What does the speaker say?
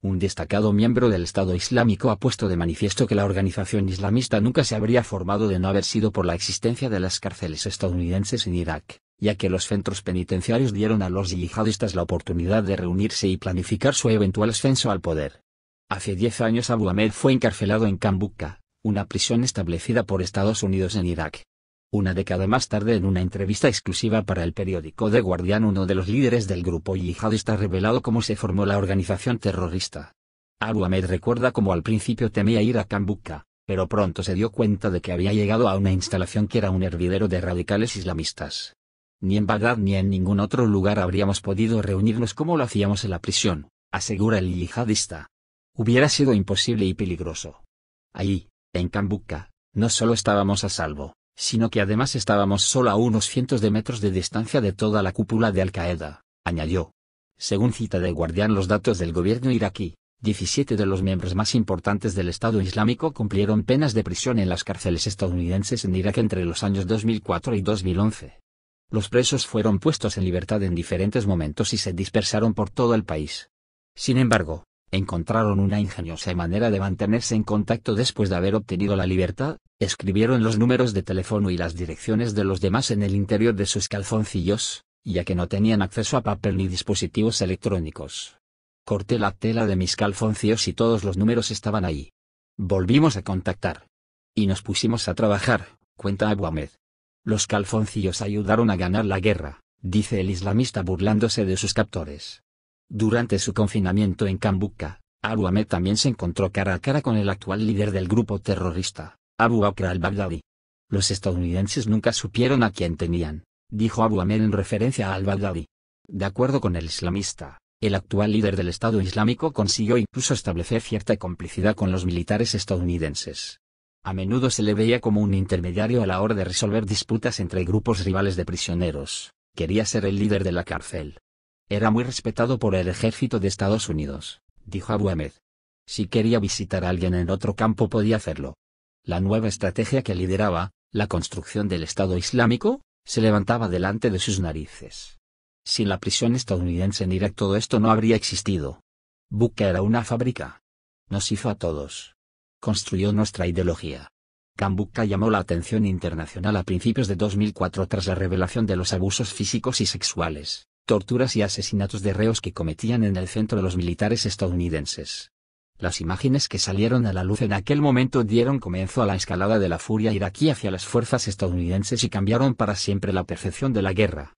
Un destacado miembro del Estado Islámico ha puesto de manifiesto que la organización islamista nunca se habría formado de no haber sido por la existencia de las cárceles estadounidenses en Irak, ya que los centros penitenciarios dieron a los yihadistas la oportunidad de reunirse y planificar su eventual ascenso al poder. Hace 10 años Abu Ahmed fue encarcelado en Kambuka, una prisión establecida por Estados Unidos en Irak, una década más tarde en una entrevista exclusiva para el periódico The Guardian uno de los líderes del grupo yihadista ha revelado cómo se formó la organización terrorista. Abu Ahmed recuerda cómo al principio temía ir a Kambuka, pero pronto se dio cuenta de que había llegado a una instalación que era un hervidero de radicales islamistas. Ni en Bagdad ni en ningún otro lugar habríamos podido reunirnos como lo hacíamos en la prisión, asegura el yihadista. Hubiera sido imposible y peligroso. Allí, en Kambuka, no solo estábamos a salvo, sino que además estábamos solo a unos cientos de metros de distancia de toda la cúpula de Al-Qaeda, añadió. Según cita de Guardián los datos del gobierno iraquí, 17 de los miembros más importantes del Estado Islámico cumplieron penas de prisión en las cárceles estadounidenses en Irak entre los años 2004 y 2011. Los presos fueron puestos en libertad en diferentes momentos y se dispersaron por todo el país. Sin embargo, encontraron una ingeniosa manera de mantenerse en contacto después de haber obtenido la libertad, escribieron los números de teléfono y las direcciones de los demás en el interior de sus calzoncillos, ya que no tenían acceso a papel ni dispositivos electrónicos. Corté la tela de mis calzoncillos y todos los números estaban ahí. Volvimos a contactar. Y nos pusimos a trabajar, cuenta Abu Los calzoncillos ayudaron a ganar la guerra, dice el islamista burlándose de sus captores. Durante su confinamiento en Cambuca, Abu Ahmed también se encontró cara a cara con el actual líder del grupo terrorista, Abu Akr al-Baghdadi. Los estadounidenses nunca supieron a quién tenían, dijo Abu Ahmed en referencia a al-Baghdadi. De acuerdo con el islamista, el actual líder del Estado Islámico consiguió incluso establecer cierta complicidad con los militares estadounidenses. A menudo se le veía como un intermediario a la hora de resolver disputas entre grupos rivales de prisioneros. Quería ser el líder de la cárcel, era muy respetado por el ejército de Estados Unidos, dijo Abu Ahmed. Si quería visitar a alguien en otro campo podía hacerlo. La nueva estrategia que lideraba, la construcción del Estado Islámico, se levantaba delante de sus narices. Sin la prisión estadounidense en Irak todo esto no habría existido. Buca era una fábrica. Nos hizo a todos. Construyó nuestra ideología. Kambuka llamó la atención internacional a principios de 2004 tras la revelación de los abusos físicos y sexuales, torturas y asesinatos de reos que cometían en el centro los militares estadounidenses. Las imágenes que salieron a la luz en aquel momento dieron comienzo a la escalada de la furia iraquí hacia las fuerzas estadounidenses y cambiaron para siempre la percepción de la guerra.